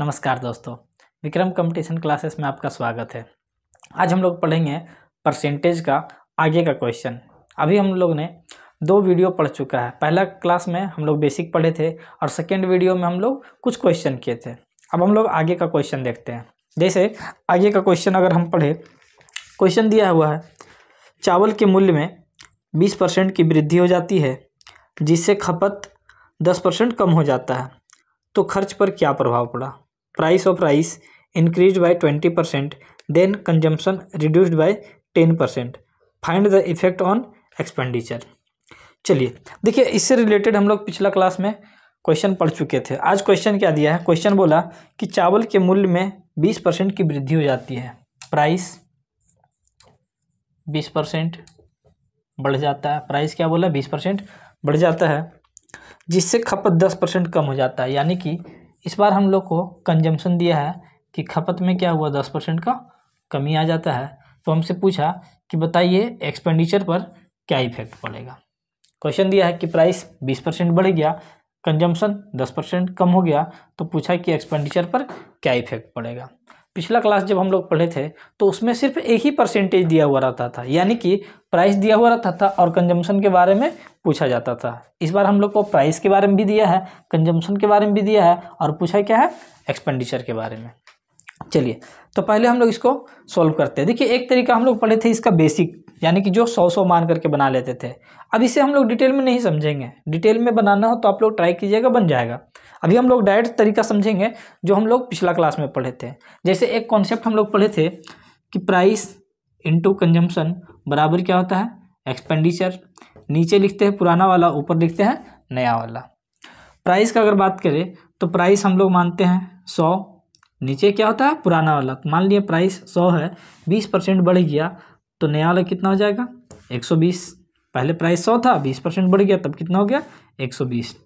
नमस्कार दोस्तों Vikram competition classes में आपका स्वागत है आज हम लोग पढ़ेंगे परसेंटेज का आगे का क्वेश्चन अभी हम लोग ने दो वीडियो पढ़ चुका है पहला क्लास में हम लोग बेसिक पढ़े थे और सेकेंड वीडियो में हम लोग कुछ क्वेश्चन किए थे अब हम लोग आगे का क्वेश्चन देखते हैं जैसे आगे का क्वेश्चन अगर हम पढ़े क्वेश्चन दिया हुआ है चावल के मूल्य में बीस परसेंट की वृद्धि हो जाती है जिससे खपत दस परसेंट कम हो जाता है तो खर्च पर क्या प्रभाव पड़ा price of rice increase by twenty percent then consumption reduced by ten percent find the effect on expenditure चलिए देखिए इससे रिलेटेड हम लोग पिछला क्लास में क्वेश्चन पढ़ चुके थे आज क्वेश्चन क्या दिया है क्वेश्चन बोला कि चावल के मूल्य में बीस परसेंट की वृद्धि हो जाती है प्राइस बीस परसेंट बढ़ जाता है प्राइस क्या बोला बीस परसेंट बढ़ जाता है जिससे खपत दस परसेंट कम हो जाता है यानी कि इस बार हम लोग को कंजम्पशन दिया है कि खपत में क्या हुआ दस परसेंट का कमी आ जाता है तो हमसे पूछा कि बताइए एक्सपेंडिचर पर क्या इफेक्ट पड़ेगा क्वेश्चन दिया है कि प्राइस बीस परसेंट बढ़ गया कंजम्पशन दस परसेंट कम हो गया तो पूछा कि एक्सपेंडिचर पर क्या इफेक्ट पड़ेगा पिछला क्लास जब हम लोग पढ़े थे तो उसमें सिर्फ एक ही परसेंटेज दिया हुआ रहता था यानी कि प्राइस दिया हुआ रहता था और कंजम्पशन के बारे में पूछा जाता था इस बार हम लोग को प्राइस के बारे में भी दिया है कंजम्पशन के बारे में भी दिया है और पूछा क्या है एक्सपेंडिचर के बारे में चलिए तो पहले हम लोग इसको सॉल्व करते हैं देखिए एक तरीका हम लोग पढ़े थे इसका बेसिक यानी कि जो सौ सौ मान करके बना लेते थे अब इसे हम लोग डिटेल में नहीं समझेंगे डिटेल में बनाना हो तो आप लोग ट्राई कीजिएगा बन जाएगा अभी हम लोग डायरेक्ट तरीका समझेंगे जो हम लोग पिछला क्लास में पढ़े थे जैसे एक कॉन्सेप्ट हम लोग पढ़े थे कि प्राइस इंटू कंजम्पशन बराबर क्या होता है एक्सपेंडिचर नीचे लिखते हैं पुराना वाला ऊपर लिखते हैं नया वाला प्राइस का अगर बात करें तो प्राइस हम लोग मानते हैं सौ नीचे क्या होता है पुराना वाला तो मान लिए प्राइस सौ है बीस परसेंट बढ़ गया तो नया वाला कितना हो जाएगा एक सौ बीस पहले प्राइस सौ था बीस परसेंट बढ़ गया तब कितना हो गया एक सौ बीस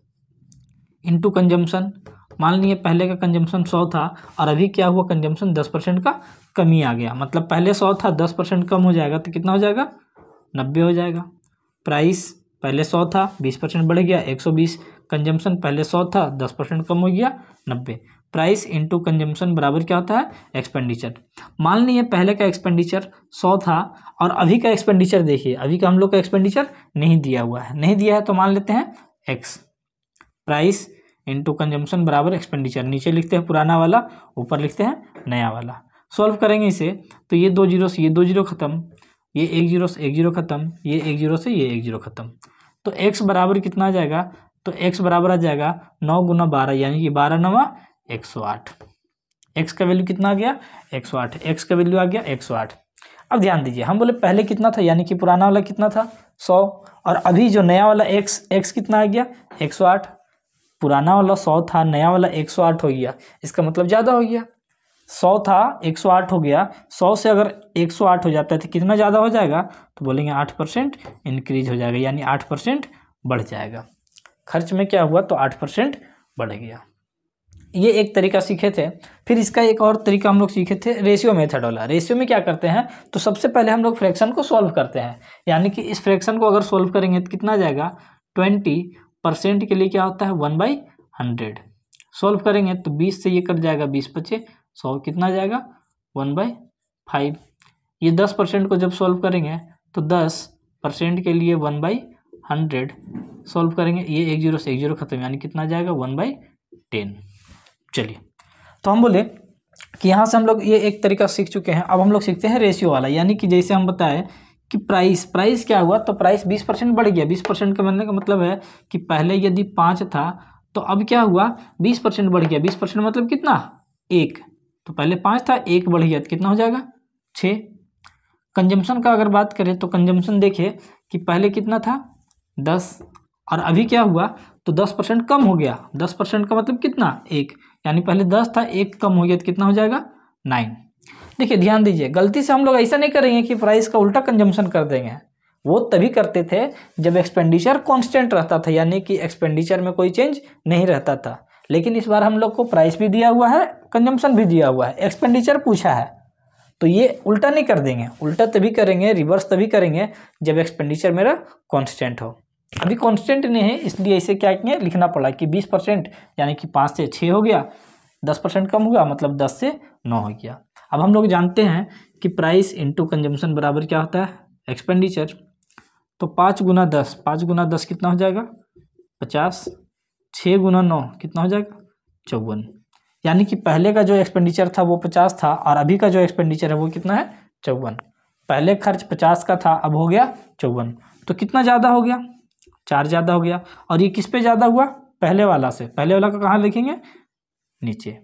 इंटू कंजम्पसन मान लिए पहले का कंजम्पशन सौ था और अभी क्या हुआ कंजम्पशन दस परसेंट का कमी आ गया मतलब पहले सौ था दस परसेंट कम हो जाएगा तो कितना हो जाएगा नब्बे हो जाएगा प्राइस पहले सौ था बीस परसेंट बढ़ गया एक सौ बीस कंजम्पशन पहले सौ था दस परसेंट कम हो गया नब्बे प्राइस इंटू कंजम्पशन बराबर क्या होता है एक्सपेंडिचर मान लीजिए पहले का एक्सपेंडिचर सौ था और अभी का एक्सपेंडिचर देखिए अभी का हम लोग का एक्सपेंडिचर नहीं दिया हुआ है नहीं दिया है तो मान लेते हैं एक्स प्राइस इंटू कंजम्पशन बराबर एक्सपेंडिचर नीचे लिखते हैं पुराना वाला ऊपर लिखते हैं नया वाला सॉल्व करेंगे इसे तो ये दो जीरो से ये दो जीरो खत्म ये एक जीरो से एक जीरो ख़त्म ये एक जीरो से ये एक जीरो ख़त्म तो एक्स बराबर कितना आ जाएगा तो एक्स बराबर आ जाएगा नौ गुना बारह यानी कि बारह नवा एक सौ आठ एक्स का वैल्यू कितना आ गया एक सौ आठ एक्स का वैल्यू आ गया एक सौ आठ अब ध्यान दीजिए हम बोले पहले कितना था यानी कि पुराना वाला कितना था सौ और अभी जो नया वाला x x कितना आ गया एक सौ आठ पुराना वाला सौ था नया वाला एक सौ आठ हो गया इसका मतलब ज़्यादा हो गया सौ था एक सौ आठ हो गया सौ से अगर एक सौ आठ हो जाता है तो कितना ज़्यादा हो जाएगा तो बोलेंगे आठ परसेंट इनक्रीज हो जाएगा यानी आठ परसेंट बढ़ जाएगा खर्च में क्या हुआ तो आठ परसेंट बढ़ गया ये एक तरीका सीखे थे फिर इसका एक और तरीका हम लोग सीखे थे रेशियो मेथड वाला रेशियो में क्या करते हैं तो सबसे पहले हम लोग फ्रैक्शन को सॉल्व करते हैं यानी कि इस फ्रैक्शन को अगर सॉल्व करेंगे तो कितना जाएगा ट्वेंटी परसेंट के लिए क्या होता है वन बाई हंड्रेड सोल्व करेंगे तो बीस से ये कट जाएगा बीस पच्चीस सौ कितना जाएगा वन बाई फाइव ये दस परसेंट को जब सॉल्व करेंगे तो दस परसेंट के लिए वन बाई हंड्रेड सॉल्व करेंगे ये एक जीरो से एक जीरो खत्म यानी कितना जाएगा वन बाई टेन चलिए तो हम बोले कि यहाँ से हम लोग ये एक तरीका सीख चुके हैं अब हम लोग सीखते हैं रेशियो वाला यानी कि जैसे हम बताएं कि प्राइस प्राइस क्या हुआ तो प्राइस बीस परसेंट बढ़ गया बीस परसेंट का मतलब का मतलब है कि पहले यदि पाँच था तो अब क्या हुआ बीस परसेंट बढ़ गया बीस परसेंट मतलब कितना एक तो पहले पाँच था एक बढ़ गया तो कितना हो जाएगा छः कंजम्पशन का अगर बात करें तो कंजम्पशन देखिए कि पहले कितना था दस और अभी क्या हुआ तो दस परसेंट कम हो गया दस परसेंट का मतलब कितना एक यानी पहले दस था एक कम हो गया तो कितना हो जाएगा नाइन देखिए ध्यान दीजिए गलती से हम लोग ऐसा नहीं करेंगे कि प्राइस का उल्टा कंजम्पशन कर देंगे वो तभी करते थे जब एक्सपेंडिचर कॉन्स्टेंट रहता था यानी कि एक्सपेंडिचर में कोई चेंज नहीं रहता था लेकिन इस बार हम लोग को प्राइस भी दिया हुआ है कंजम्पशन भी दिया हुआ है एक्सपेंडिचर पूछा है तो ये उल्टा नहीं कर देंगे उल्टा तभी करेंगे रिवर्स तभी करेंगे जब एक्सपेंडिचर मेरा कॉन्स्टेंट हो अभी कांस्टेंट नहीं है इसलिए इसे क्या किए लिखना पड़ा कि बीस परसेंट यानी कि पाँच से छः हो गया दस परसेंट कम हुआ मतलब दस से नौ हो गया अब हम लोग जानते हैं कि प्राइस इंटू कंजम्पशन बराबर क्या होता है एक्सपेंडिचर तो पाँच गुना दस पाँच गुना दस कितना हो जाएगा पचास छः गुना नौ कितना हो जाएगा चौवन यानी कि पहले का जो एक्सपेंडिचर था वो पचास था और अभी का जो एक्सपेंडिचर है वो कितना है चौवन पहले खर्च पचास का था अब हो गया चौवन तो कितना ज़्यादा हो गया चार ज़्यादा हो गया और ये किस पे ज़्यादा हुआ पहले वाला से पहले वाला का कहाँ लिखेंगे नीचे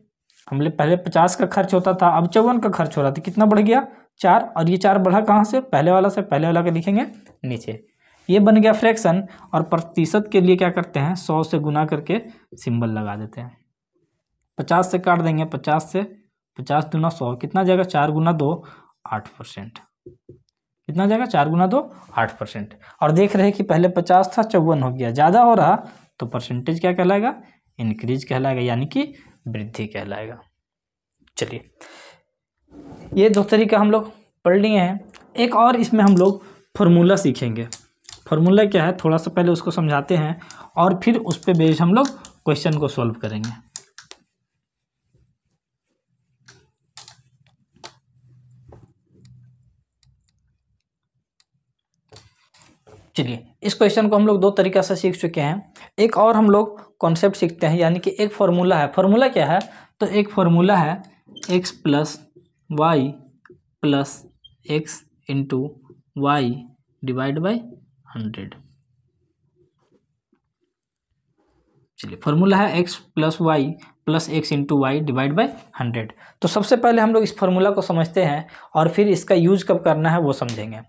हमने पहले पचास का खर्च होता था अब चौवन का खर्च हो रहा था कितना बढ़ गया चार और ये चार बढ़ा कहाँ से पहले वाला से पहले वाला का लिखेंगे नीचे ये बन गया फ्रैक्शन और प्रतिशत के लिए क्या करते हैं सौ से गुना करके सिंबल लगा देते हैं पचास से काट देंगे पचास से पचास दुना सौ कितना जाएगा चार गुना दो आठ परसेंट कितना जाएगा चार गुना दो आठ परसेंट और देख रहे कि पहले पचास था चौवन हो गया ज़्यादा हो रहा तो परसेंटेज क्या कहलाएगा इंक्रीज कहलाएगा यानी कि वृद्धि कहलाएगा चलिए ये दो तरीका हम लोग पढ़ लिए हैं एक और इसमें हम लोग फॉर्मूला सीखेंगे फार्मूला क्या है थोड़ा सा पहले उसको समझाते हैं और फिर उस पर बेस हम लोग क्वेश्चन को सॉल्व करेंगे चलिए इस क्वेश्चन को हम लोग दो तरीक़े से सीख चुके हैं एक और हम लोग कॉन्सेप्ट सीखते हैं यानी कि एक फार्मूला है फार्मूला क्या है तो एक फार्मूला है X plus Y plus X into Y divide by hundred चलिए फॉर्मूला है X plus Y plus X into Y divide by hundred तो सबसे पहले हम लोग इस फॉर्मूला को समझते हैं और फिर इसका यूज कब करना है वो समझेंगे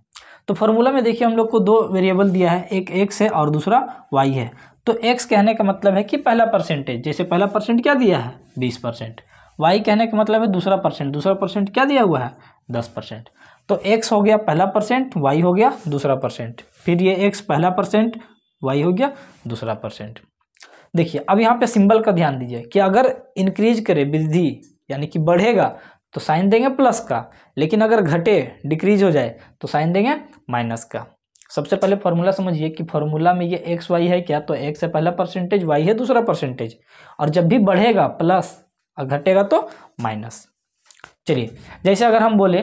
तो फॉर्मूला में देखिए हम लोग को दो वेरिएबल दिया है एक एक्स है और दूसरा वाई है तो एक्स कहने का मतलब है कि पहला परसेंटेज जैसे पहला परसेंट क्या दिया है बीस परसेंट वाई कहने का मतलब है दूसरा परसेंट दूसरा परसेंट क्या दिया हुआ है दस परसेंट तो एक्स हो गया पहला परसेंट वाई हो गया दूसरा परसेंट फिर ये एक्स पहला परसेंट वाई हो गया दूसरा परसेंट देखिए अब यहाँ पे सिंबल का ध्यान दीजिए कि अगर इंक्रीज करे वृद्धि यानी कि बढ़ेगा तो साइन देंगे प्लस का लेकिन अगर घटे डिक्रीज हो जाए तो साइन देंगे माइनस का सबसे पहले फॉर्मूला समझिए कि फॉर्मूला में ये एक्स वाई है क्या तो एक्स है पहला परसेंटेज वाई है दूसरा परसेंटेज और जब भी बढ़ेगा प्लस और घटेगा तो माइनस चलिए जैसे अगर हम बोले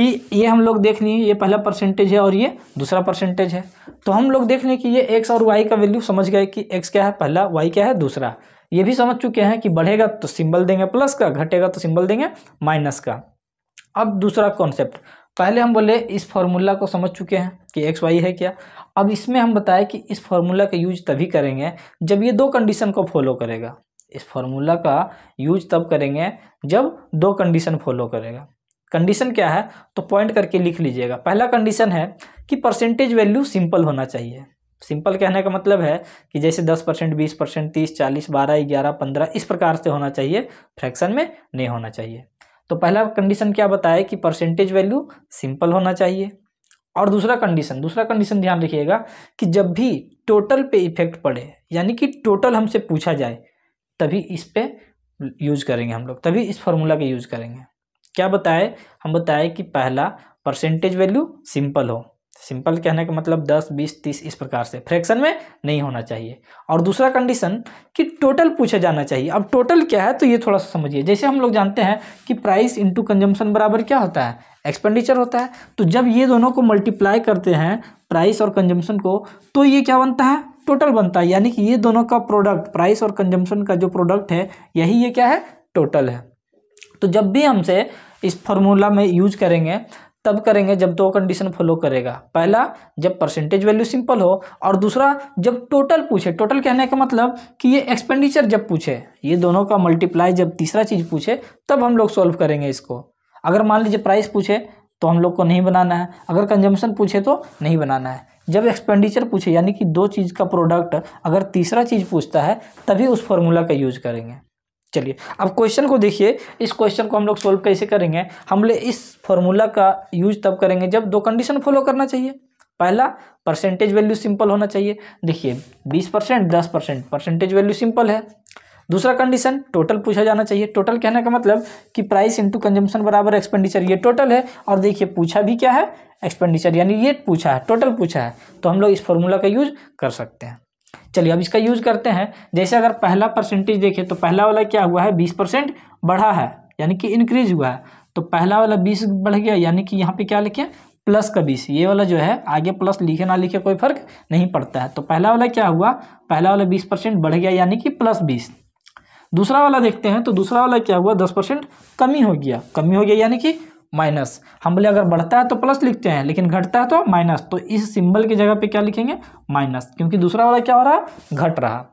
कि ये हम लोग देख लिए ये पहला परसेंटेज है और ये दूसरा परसेंटेज है तो हम लोग देख लें कि ये एक्स और वाई का वैल्यू समझ गए कि एक्स क्या है पहला वाई क्या है दूसरा ये भी समझ चुके हैं कि बढ़ेगा तो सिंबल देंगे प्लस का घटेगा तो सिंबल देंगे माइनस का अब दूसरा कॉन्सेप्ट पहले हम बोले इस फार्मूला को समझ चुके हैं कि एक्स वाई है क्या अब इसमें हम बताएं कि इस फार्मूला का यूज तभी करेंगे जब ये दो कंडीशन को फॉलो करेगा इस फार्मूला का यूज तब करेंगे जब दो कंडीशन फॉलो करेगा कंडीशन क्या है तो पॉइंट करके लिख लीजिएगा पहला कंडीशन है कि परसेंटेज वैल्यू सिंपल होना चाहिए सिंपल कहने का मतलब है कि जैसे 10 परसेंट बीस परसेंट तीस चालीस बारह ग्यारह पंद्रह इस प्रकार से होना चाहिए फ्रैक्शन में नहीं होना चाहिए तो पहला कंडीशन क्या बताया कि परसेंटेज वैल्यू सिंपल होना चाहिए और दूसरा कंडीशन दूसरा कंडीशन ध्यान रखिएगा कि जब भी टोटल पे इफेक्ट पड़े यानी कि टोटल हमसे पूछा जाए तभी इस पर यूज करेंगे हम लोग तभी इस फॉर्मूला का यूज करेंगे क्या बताए हम बताए कि पहला परसेंटेज वैल्यू सिंपल हो सिंपल कहने का मतलब 10, 20, 30 इस प्रकार से फ्रैक्शन में नहीं होना चाहिए और दूसरा कंडीशन कि टोटल पूछा जाना चाहिए अब टोटल क्या है तो ये थोड़ा सा समझिए जैसे हम लोग जानते हैं कि प्राइस इंटू कंजम्पशन बराबर क्या होता है एक्सपेंडिचर होता है तो जब ये दोनों को मल्टीप्लाई करते हैं प्राइस और कंजम्पशन को तो ये क्या बनता है टोटल बनता है यानी कि ये दोनों का प्रोडक्ट प्राइस और कंजम्पशन का जो प्रोडक्ट है यही ये क्या है टोटल है तो जब भी हमसे इस फॉर्मूला में यूज करेंगे तब करेंगे जब दो कंडीशन फॉलो करेगा पहला जब परसेंटेज वैल्यू सिंपल हो और दूसरा जब टोटल पूछे टोटल कहने का मतलब कि ये एक्सपेंडिचर जब पूछे ये दोनों का मल्टीप्लाई जब तीसरा चीज़ पूछे तब हम लोग सॉल्व करेंगे इसको अगर मान लीजिए प्राइस पूछे तो हम लोग को नहीं बनाना है अगर कंजम्पशन पूछे तो नहीं बनाना है जब एक्सपेंडिचर पूछे यानी कि दो चीज़ का प्रोडक्ट अगर तीसरा चीज़ पूछता है तभी उस फॉर्मूला का यूज करेंगे चलिए अब क्वेश्चन को देखिए इस क्वेश्चन को हम लोग सोल्व कैसे करेंगे हम लोग इस फॉर्मूला का यूज तब करेंगे जब दो कंडीशन फॉलो करना चाहिए पहला परसेंटेज वैल्यू सिंपल होना चाहिए देखिए बीस परसेंट दस परसेंट परसेंटेज वैल्यू सिंपल है दूसरा कंडीशन टोटल पूछा जाना चाहिए टोटल कहने का मतलब कि प्राइस इंटू कंजम्पशन बराबर एक्सपेंडिचर ये टोटल है और देखिए पूछा भी क्या है एक्सपेंडिचर यानी ये पूछा है टोटल पूछा है तो हम लोग इस फॉर्मूला का यूज कर सकते हैं चलिए अब इसका यूज करते हैं जैसे अगर पहला परसेंटेज देखें तो पहला वाला क्या हुआ है बीस परसेंट बढ़ा है यानी कि इंक्रीज हुआ है तो पहला वाला बीस बढ़ गया यानी कि यहाँ पे क्या लिखे प्लस का बीस ये वाला जो है आगे प्लस लिखे ना लिखे कोई फर्क नहीं पड़ता है तो पहला वाला क्या हुआ पहला वाला बीस परसेंट बढ़ गया यानी कि प्लस बीस दूसरा वाला देखते हैं तो दूसरा वाला क्या हुआ दस परसेंट कमी हो गया कमी हो गया यानी कि माइनस हम बोले अगर बढ़ता है तो प्लस लिखते हैं लेकिन घटता है तो माइनस तो इस सिंबल की जगह पे क्या लिखेंगे माइनस क्योंकि दूसरा वाला क्या हो रहा है घट रहा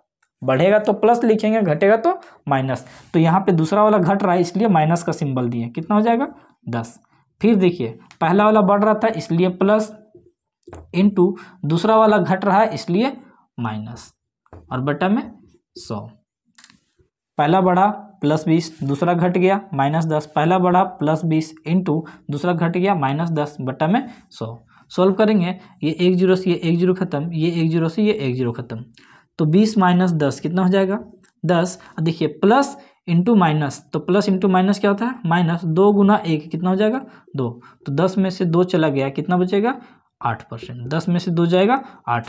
बढ़ेगा तो प्लस लिखेंगे घटेगा तो माइनस तो यहाँ पे दूसरा वाला घट रहा है इसलिए माइनस का सिंबल दिए कितना हो जाएगा दस फिर देखिए पहला वाला बढ़ रहा था इसलिए प्लस इंटू दूसरा वाला घट रहा है इसलिए माइनस और बटा में सौ पहला बढ़ा प्लस बीस दूसरा घट गया माइनस दस पहला बढ़ा प्लस बीस इंटू दूसरा घट गया माइनस दस बट्टा में सौ सॉल्व करेंगे ये एक जीरो से ये एक जीरो खत्म ये एक जीरो से ये एक जीरो खत्म तो बीस माइनस दस कितना हो जाएगा दस देखिए प्लस इंटू माइनस तो प्लस इंटू माइनस क्या होता है माइनस दो गुना एक कितना हो जाएगा दो तो दस में से दो चला गया कितना बचेगा आठ परसेंट दस में से दो जाएगा आठ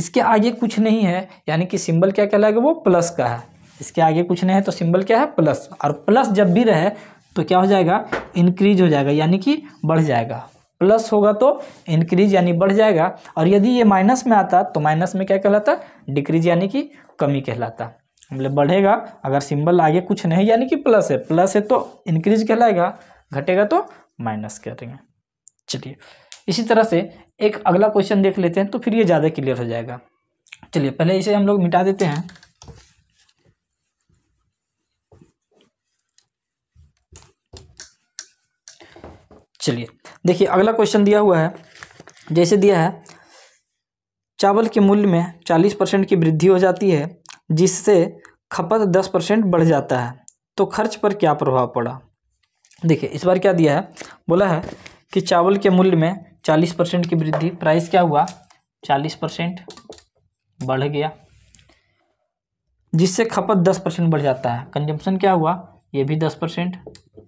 इसके आगे कुछ नहीं है यानी कि सिंबल क्या कहलाएगा वो प्लस का है इसके आगे कुछ नहीं है तो सिंबल क्या है प्लस और प्लस जब भी रहे तो क्या हो जाएगा इंक्रीज हो जाएगा यानी कि बढ़ जाएगा प्लस होगा तो इंक्रीज यानी बढ़ जाएगा और यदि ये माइनस में आता तो माइनस में क्या कहलाता डिक्रीज यानी कि कमी कहलाता मतलब बढ़ेगा अगर सिंबल आगे कुछ नहीं यानी कि प्लस है प्लस है तो इंक्रीज कहलाएगा घटेगा तो माइनस देंगे चलिए इसी तरह से एक अगला क्वेश्चन देख लेते हैं तो फिर ये ज़्यादा क्लियर हो जाएगा चलिए पहले इसे हम लोग मिटा देते हैं चलिए देखिए अगला क्वेश्चन दिया हुआ है जैसे दिया है चावल के मूल्य में चालीस परसेंट की वृद्धि हो जाती है जिससे खपत दस परसेंट बढ़ जाता है तो खर्च पर क्या प्रभाव पड़ा देखिए इस बार क्या दिया है बोला है कि चावल के मूल्य में चालीस परसेंट की वृद्धि प्राइस क्या हुआ चालीस परसेंट बढ़ गया जिससे खपत दस परसेंट बढ़ जाता है कंजम्पशन क्या हुआ ये भी दस परसेंट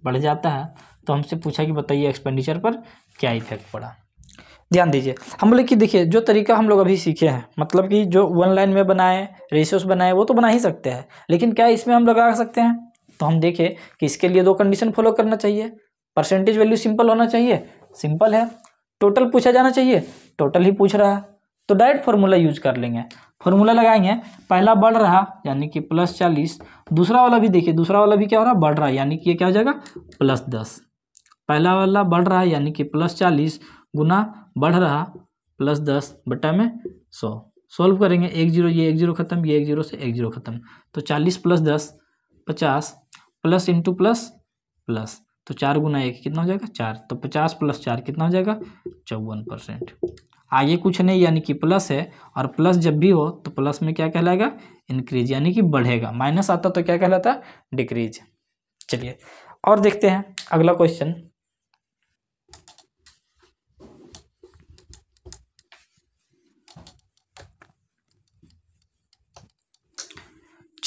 बढ़ जाता है तो हमसे पूछा कि बताइए एक्सपेंडिचर पर क्या इफेक्ट पड़ा ध्यान दीजिए हम बोले कि देखिए जो तरीका हम लोग अभी सीखे हैं मतलब कि जो वन लाइन में बनाए रेशियोस बनाए वो तो बना ही सकते हैं लेकिन क्या इसमें हम लगा सकते हैं तो हम देखें कि इसके लिए दो कंडीशन फॉलो करना चाहिए परसेंटेज वैल्यू सिंपल होना चाहिए सिंपल है टोटल पूछा जाना चाहिए टोटल ही पूछ रहा है तो डायरेक्ट फार्मूला यूज कर लेंगे फार्मूला लगाएंगे पहला बढ़ रहा यानी कि प्लस चालीस दूसरा वाला भी देखिए दूसरा वाला भी क्या हो रहा बढ़ रहा है यानी कि ये क्या हो जाएगा प्लस दस पहला वाला बढ़ रहा है यानी कि प्लस चालीस गुना बढ़ रहा प्लस दस बटा में सौ सॉल्व करेंगे एक जीरो ये एक जीरो खत्म ये एक जीरो से एक जीरो खत्म तो चालीस प्लस दस पचास प्लस इंटू प्लस प्लस तो चार गुना एक कितना हो जाएगा चार तो पचास प्लस चार कितना हो जाएगा चौवन परसेंट आगे कुछ नहीं यानी कि प्लस है और प्लस जब भी हो तो प्लस में क्या कहलाएगा इंक्रीज यानी कि बढ़ेगा माइनस आता तो क्या कहलाता डिक्रीज चलिए और देखते हैं अगला क्वेश्चन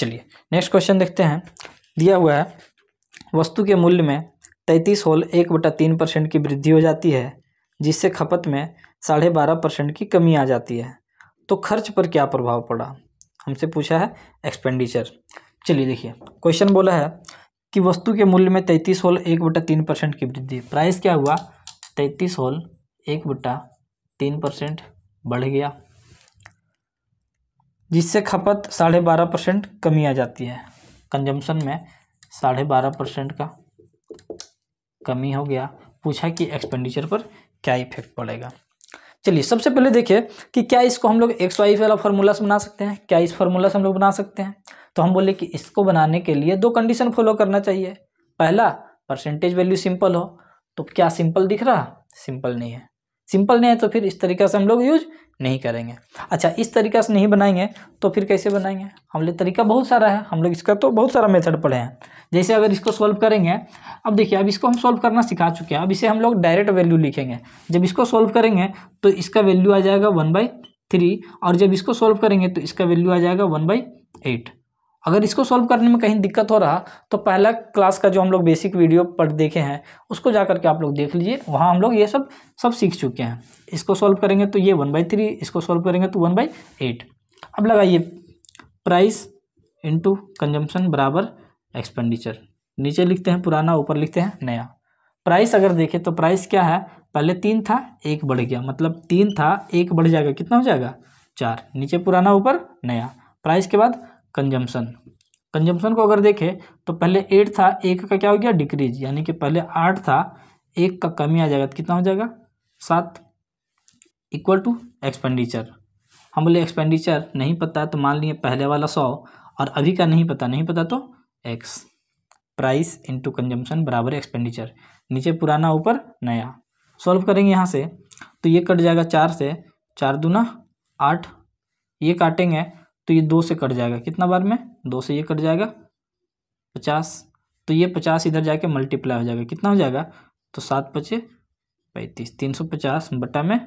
चलिए नेक्स्ट क्वेश्चन देखते हैं दिया हुआ है वस्तु के मूल्य में तैंतीस होल एक बटा तीन परसेंट की वृद्धि हो जाती है जिससे खपत में साढ़े बारह परसेंट की कमी आ जाती है तो खर्च पर क्या प्रभाव पड़ा हमसे पूछा है एक्सपेंडिचर चलिए देखिए क्वेश्चन बोला है कि वस्तु के मूल्य में तैंतीस होल एक बटा तीन परसेंट की वृद्धि प्राइस क्या हुआ तैंतीस होल एक बटा तीन परसेंट बढ़ गया जिससे खपत साढ़े बारह परसेंट कमी आ जाती है कंजम्पशन में साढ़े बारह परसेंट का कमी हो गया पूछा कि एक्सपेंडिचर पर क्या इफेक्ट पड़ेगा चलिए सबसे पहले देखिए कि क्या इसको हम लोग एक्स वाई वाला फार्मूला से बना सकते हैं क्या इस फार्मूला से हम लोग बना सकते हैं तो हम बोले कि इसको बनाने के लिए दो कंडीशन फॉलो करना चाहिए पहला परसेंटेज वैल्यू सिंपल हो तो क्या सिंपल दिख रहा सिंपल नहीं है सिंपल नहीं है तो फिर इस तरीके से हम लोग यूज नहीं करेंगे अच्छा इस तरीके से नहीं बनाएंगे तो फिर कैसे बनाएंगे हम लोग तरीका बहुत सारा है हम लोग इसका तो बहुत सारा मेथड पढ़े हैं जैसे अगर इसको सॉल्व करेंगे अब देखिए अब इसको हम सॉल्व करना सिखा चुके हैं अब इसे हम लोग डायरेक्ट वैल्यू लिखेंगे जब इसको सॉल्व करेंगे तो इसका वैल्यू आ जाएगा वन बाई थ्री और जब इसको सॉल्व करेंगे तो इसका वैल्यू आ जाएगा वन बाई एट अगर इसको सॉल्व करने में कहीं दिक्कत हो रहा तो पहला क्लास का जो हम लोग बेसिक वीडियो पर देखे हैं उसको जा करके आप लोग देख लीजिए वहाँ हम लोग ये सब सब सीख चुके हैं इसको सॉल्व करेंगे तो ये वन बाई थ्री इसको सॉल्व करेंगे तो वन बाई एट अब लगाइए प्राइस इंटू कंजम्पशन बराबर एक्सपेंडिचर नीचे लिखते हैं पुराना ऊपर लिखते हैं नया प्राइस अगर देखें तो प्राइस क्या है पहले तीन था एक बढ़ गया मतलब तीन था एक बढ़ जाएगा कितना हो जाएगा चार नीचे पुराना ऊपर नया प्राइस के बाद कंजम्पन कंजम्पन को अगर देखें तो पहले एट था एक का क्या हो गया डिक्रीज यानी कि पहले आठ था एक का कमी आ जाएगा तो कितना हो जाएगा सात इक्वल टू एक्सपेंडिचर हम बोले एक्सपेंडिचर नहीं पता तो मान लिए पहले वाला सौ और अभी का नहीं पता नहीं पता तो एक्स प्राइस इंटू कंजम्पन बराबर एक्सपेंडिचर नीचे पुराना ऊपर नया सॉल्व करेंगे यहाँ से तो ये कट जाएगा चार से चार दूना आठ ये काटेंगे तो ये दो से कट जाएगा कितना बार में दो से ये कट जाएगा पचास तो ये पचास इधर जाके मल्टीप्लाई हो जाएगा कितना हो जाएगा तो सात पचे पैंतीस तीन सौ पचास बटा में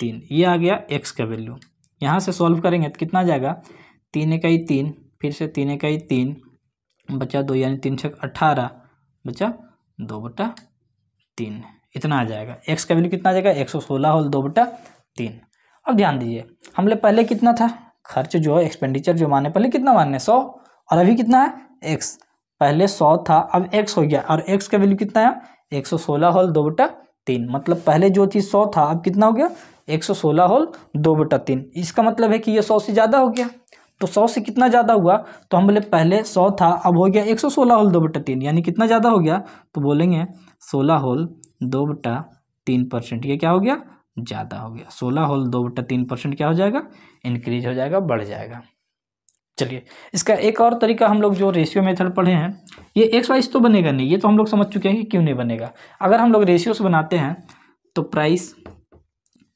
तीन ये आ गया एक्स का वैल्यू यहाँ से सॉल्व करेंगे तो कितना जाएगा तीन इकाई तीन फिर से तीन इकाई तीन बचा दो यानी तीन छः अट्ठारह बचा दो बटा तीन इतना आ जाएगा एक्स का वैल्यू कितना आ जाएगा एक सौ सोलह होल दो बटा तीन अब ध्यान दीजिए हमले पहले कितना था खर्च जो है एक्सपेंडिचर जो माने पहले कितना मानने सौ और अभी कितना है एक्स पहले सौ था अब एक्स हो गया और एक्स का वैल्यू कितना है एक सौ सोलह होल दो बटा तीन मतलब पहले जो चीज़ सौ था अब कितना हो गया एक सौ सोलह होल दो बटा तीन इसका मतलब है कि ये सौ से ज़्यादा हो गया तो सौ से कितना ज़्यादा हुआ तो हम बोले पहले सौ था अब हो गया एक सौ सोलह होल दो बटा तीन यानी कितना ज़्यादा हो गया तो बोलेंगे सोलह होल दो बटा तीन परसेंट ये क्या हो गया ज़्यादा हो गया सोलह होल दो बटा तीन परसेंट क्या हो जाएगा इंक्रीज हो जाएगा बढ़ जाएगा चलिए इसका एक और तरीका हम लोग जो रेशियो मेथड पढ़े हैं ये एक्स वाइस तो बनेगा नहीं ये तो हम लोग समझ चुके हैं कि क्यों नहीं बनेगा अगर हम लोग रेशियोस बनाते हैं तो प्राइस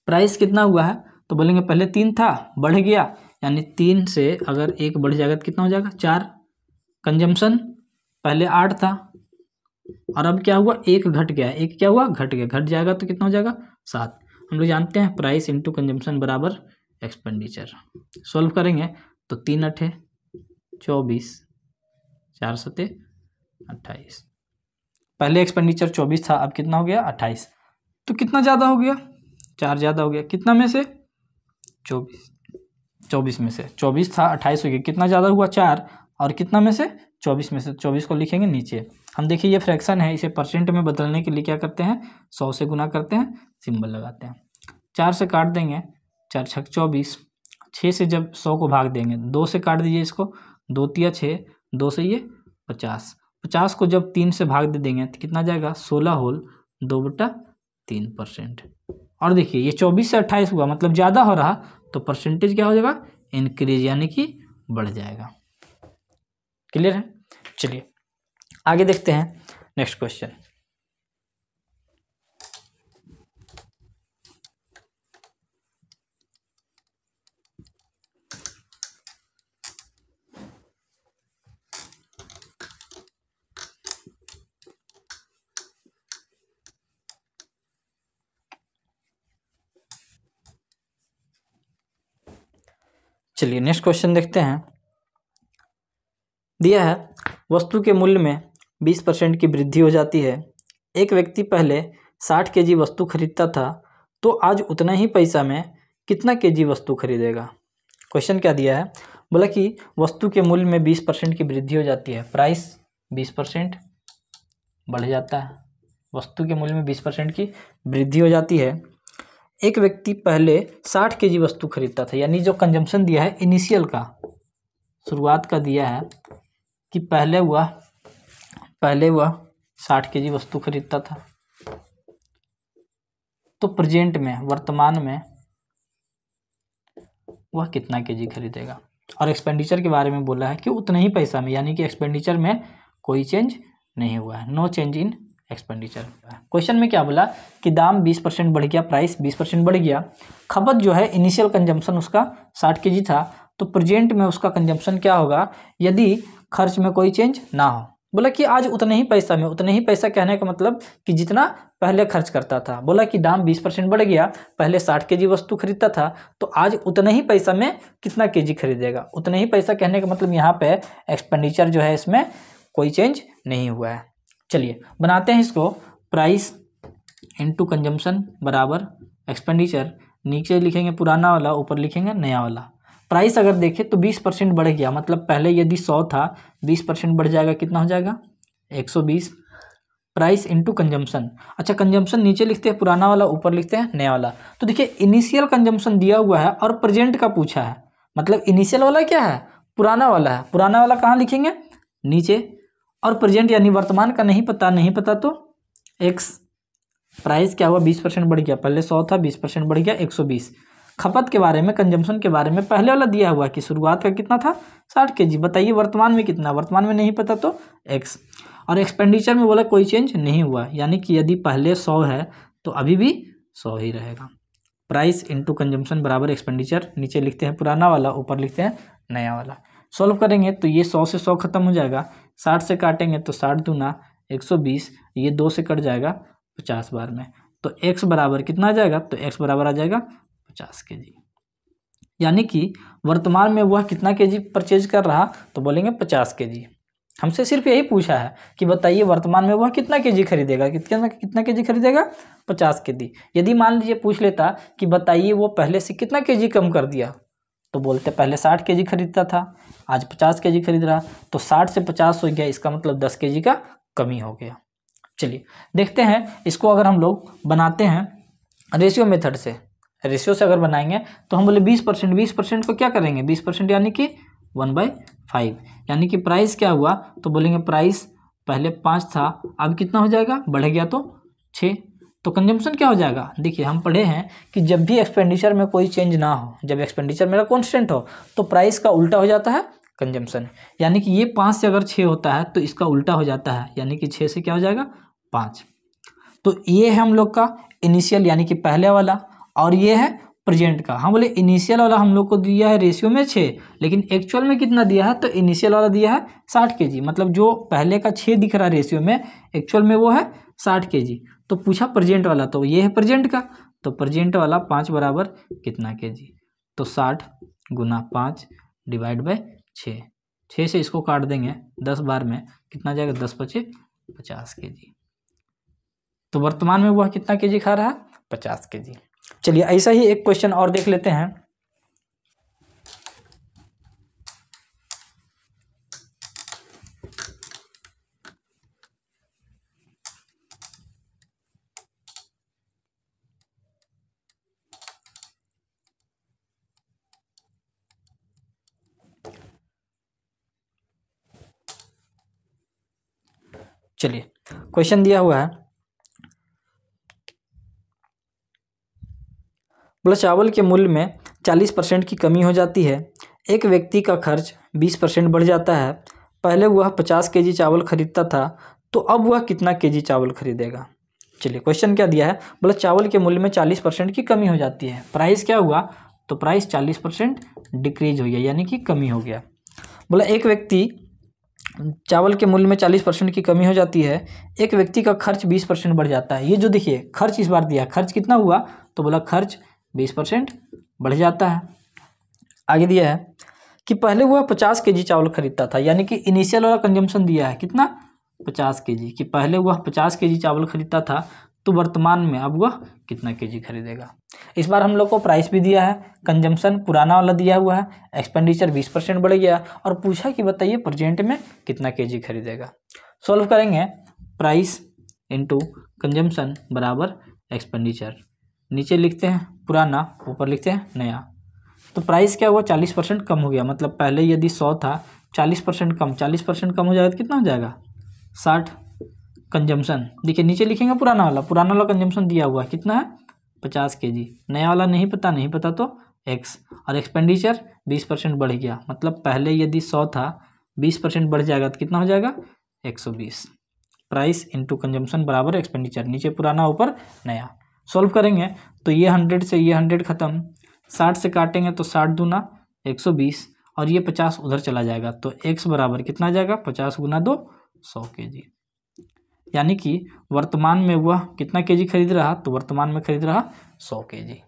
प्राइस कितना हुआ है तो बोलेंगे पहले तीन था बढ़ गया यानी तीन से अगर एक बढ़ जाएगा तो कितना हो जाएगा चार कंजम्पशन पहले आठ था और अब क्या हुआ एक घट गया एक क्या हुआ घट गया घट जाएगा तो कितना हो जाएगा सात हम लोग जानते हैं प्राइस इंटू कंजम्पन बराबर एक्सपेंडिचर सॉल्व करेंगे तो तीन अठे चौबीस चार सते अट्ठाईस पहले एक्सपेंडिचर चौबीस था अब कितना हो गया अट्ठाईस तो कितना ज़्यादा हो गया चार ज़्यादा हो गया कितना में से चौबीस चौबीस में से चौबीस था अट्ठाईस हो गया कितना ज़्यादा हुआ चार और कितना में से चौबीस में से चौबीस को लिखेंगे नीचे हम देखिए ये फ्रैक्शन है इसे परसेंट में बदलने के लिए क्या करते हैं सौ से गुना करते हैं सिंबल लगाते हैं चार से काट देंगे चार छक चौबीस छः से जब सौ को भाग देंगे दो से काट दीजिए इसको दो तिया छः दो से ये पचास पचास को जब तीन से भाग दे देंगे तो कितना जाएगा सोलह होल दो बटा तीन परसेंट और देखिए ये चौबीस से अट्ठाईस हुआ मतलब ज़्यादा हो रहा तो परसेंटेज क्या हो जाएगा इंक्रीज यानी कि बढ़ जाएगा क्लियर है चलिए आगे देखते हैं नेक्स्ट क्वेश्चन चलिए नेक्स्ट क्वेश्चन देखते हैं दिया है वस्तु के मूल्य में बीस परसेंट की वृद्धि हो जाती है एक व्यक्ति पहले साठ के जी वस्तु खरीदता था तो आज उतना ही पैसा में कितना के जी वस्तु खरीदेगा क्वेश्चन क्या दिया है बोला कि वस्तु के मूल्य में बीस परसेंट की वृद्धि हो जाती है प्राइस बीस परसेंट बढ़ जाता है वस्तु के मूल्य में बीस परसेंट की वृद्धि हो जाती है एक व्यक्ति पहले साठ के जी वस्तु खरीदता था यानी जो कंजम्पशन दिया है इनिशियल का शुरुआत का दिया है कि पहले हुआ पहले वह साठ के जी वस्तु खरीदता था तो प्रेजेंट में वर्तमान में वह कितना के जी खरीदेगा और एक्सपेंडिचर के बारे में बोला है कि उतना ही पैसा में यानी कि एक्सपेंडिचर में कोई चेंज नहीं हुआ है no change in expenditure question में क्या बोला कि दाम 20 परसेंट बढ़ गया प्राइस 20 परसेंट बढ़ गया खपत जो है इनिशियल कंजम्पशन उसका 60 के जी था तो प्रेजेंट में उसका कंजम्पशन क्या होगा यदि खर्च में कोई चेंज ना हो बोला कि आज उतने ही पैसा में उतने ही पैसा कहने का मतलब कि जितना पहले खर्च करता था बोला कि दाम 20 परसेंट बढ़ गया पहले 60 केजी वस्तु खरीदता था तो आज उतने ही पैसा में कितना केजी खरीदेगा उतने ही पैसा कहने का मतलब यहाँ पे एक्सपेंडिचर जो है इसमें कोई चेंज नहीं हुआ है चलिए बनाते हैं इसको प्राइस इनटू कंजम्पशन बराबर एक्सपेंडिचर नीचे लिखेंगे पुराना वाला ऊपर लिखेंगे नया वाला प्राइस अगर देखें तो बीस परसेंट बढ़ गया मतलब पहले यदि सौ था बीस परसेंट बढ़ जाएगा कितना हो जाएगा एक सौ बीस प्राइस इंटू कंजम्पशन अच्छा कंजम्पशन नीचे लिखते हैं पुराना वाला ऊपर लिखते हैं नया वाला तो देखिए इनिशियल कंजम्पशन दिया हुआ है और प्रेजेंट का पूछा है मतलब इनिशियल वाला क्या है पुराना वाला है पुराना वाला कहाँ लिखेंगे नीचे और प्रेजेंट यानी वर्तमान का नहीं पता नहीं पता तो एक्स प्राइस क्या हुआ बीस परसेंट बढ़ गया पहले सौ था बीस परसेंट बढ़ गया एक सौ बीस खपत के बारे में कंजम्पशन के बारे में पहले वाला दिया हुआ कि शुरुआत का कितना था साठ के जी बताइए वर्तमान में कितना वर्तमान में नहीं पता तो एक्स और एक्सपेंडिचर में बोला कोई चेंज नहीं हुआ यानी कि यदि पहले सौ है तो अभी भी सौ ही रहेगा प्राइस इंटू कंजम्पशन बराबर एक्सपेंडिचर नीचे लिखते हैं पुराना वाला ऊपर लिखते हैं नया वाला सॉल्व करेंगे तो ये सौ से सौ खत्म हो जाएगा साठ से काटेंगे तो साठ दूना एक सौ बीस ये दो से कट जाएगा पचास बार में तो एक्स बराबर कितना आ जाएगा तो एक्स बराबर आ जाएगा पचास के जी यानी कि वर्तमान में वह कितना के जी परचेज कर रहा तो बोलेंगे पचास के जी हमसे सिर्फ यही पूछा है कि बताइए वर्तमान में वह कितना के जी खरीदेगा कितना कितना के जी खरीदेगा पचास के जी यदि मान लीजिए पूछ लेता कि बताइए वो पहले से कितना के जी कम कर दिया तो बोलते पहले साठ के जी खरीदता था आज पचास के जी खरीद रहा तो साठ से पचास हो गया इसका मतलब दस के जी का कमी हो गया चलिए देखते हैं इसको अगर हम लोग बनाते हैं रेशियो मेथड से रेशियो से अगर बनाएंगे तो हम बोले बीस परसेंट बीस परसेंट को क्या करेंगे बीस परसेंट यानी कि वन बाई फाइव यानी कि प्राइस क्या हुआ तो बोलेंगे प्राइस पहले पाँच था अब कितना हो जाएगा बढ़ गया तो छः तो कंजम्पशन क्या हो जाएगा देखिए हम पढ़े हैं कि जब भी एक्सपेंडिचर में कोई चेंज ना हो जब एक्सपेंडिचर मेरा कॉन्स्टेंट हो तो प्राइस का उल्टा हो जाता है कंजम्पशन यानी कि ये पाँच से अगर छः होता है तो इसका उल्टा हो जाता है यानी कि छः से क्या हो जाएगा पाँच तो ये है हम लोग का इनिशियल यानी कि पहले वाला और ये है प्रेजेंट का हम हाँ, बोले इनिशियल वाला हम लोग को दिया है रेशियो में छः लेकिन एक्चुअल में कितना दिया है तो इनिशियल वाला दिया है साठ के जी मतलब जो पहले का छः दिख रहा है रेशियो में एक्चुअल में वो है साठ के जी तो पूछा प्रेजेंट वाला तो ये है प्रेजेंट का तो प्रेजेंट वाला पाँच बराबर कितना के जी तो साठ गुना पाँच डिवाइड बाई छः छः से इसको काट देंगे दस बार में कितना जाएगा दस पचे पचास के जी तो वर्तमान में वह कितना के जी खा रहा है पचास के जी चलिए ऐसा ही एक क्वेश्चन और देख लेते हैं चलिए क्वेश्चन दिया हुआ है बोला चावल के मूल्य में चालीस परसेंट की कमी हो जाती है एक व्यक्ति का खर्च बीस परसेंट बढ़ जाता है पहले वह पचास के चावल खरीदता था तो अब वह कितना के चावल खरीदेगा चलिए क्वेश्चन क्या दिया है बोला चावल के मूल्य में चालीस परसेंट की कमी हो जाती है प्राइस क्या हुआ तो प्राइस चालीस परसेंट डिक्रीज हो गया यानी कि कमी हो गया बोला एक व्यक्ति चावल के मूल्य में चालीस परसेंट की कमी हो जाती है एक व्यक्ति का खर्च बीस परसेंट बढ़ जाता है ये जो देखिए खर्च इस बार दिया खर्च कितना हुआ तो बोला खर्च बीस परसेंट बढ़ जाता है आगे दिया है कि पहले वह पचास के जी चावल खरीदता था यानी कि इनिशियल वाला कंजम्पशन दिया है कितना पचास के जी कि पहले वह पचास के जी चावल खरीदता था तो वर्तमान में अब वह कितना के जी खरीदेगा इस बार हम लोग को प्राइस भी दिया है कंजम्पशन पुराना वाला दिया हुआ है एक्सपेंडिचर बीस परसेंट बढ़ गया और पूछा कि बताइए प्रजेंट में कितना के जी खरीदेगा सॉल्व करेंगे प्राइस इंटू कंजम्पशन बराबर एक्सपेंडिचर नीचे लिखते हैं पुराना ऊपर लिखते हैं नया तो प्राइस क्या हुआ चालीस परसेंट कम हो गया मतलब पहले यदि सौ था चालीस परसेंट कम चालीस परसेंट कम हो जाएगा तो कितना हो जाएगा साठ कंजम्पशन देखिए नीचे लिखेंगे पुराना वाला पुराना वाला कंजम्पशन दिया हुआ है कितना है पचास के जी नया वाला नहीं पता नहीं पता तो एक्स और एक्सपेंडिचर बीस परसेंट बढ़ गया मतलब पहले यदि सौ था बीस परसेंट बढ़ जाएगा तो कितना हो जाएगा एक सौ बीस प्राइस इंटू कंजम्पशन बराबर एक्सपेंडिचर नीचे पुराना ऊपर नया सॉल्व करेंगे तो ये हंड्रेड से ये हंड्रेड ख़त्म साठ से काटेंगे तो साठ दूना एक सौ बीस और ये पचास उधर चला जाएगा तो एक्स बराबर कितना जाएगा पचास गुना दो सौ के जी यानी कि वर्तमान में वह कितना के जी खरीद रहा तो वर्तमान में खरीद रहा सौ के जी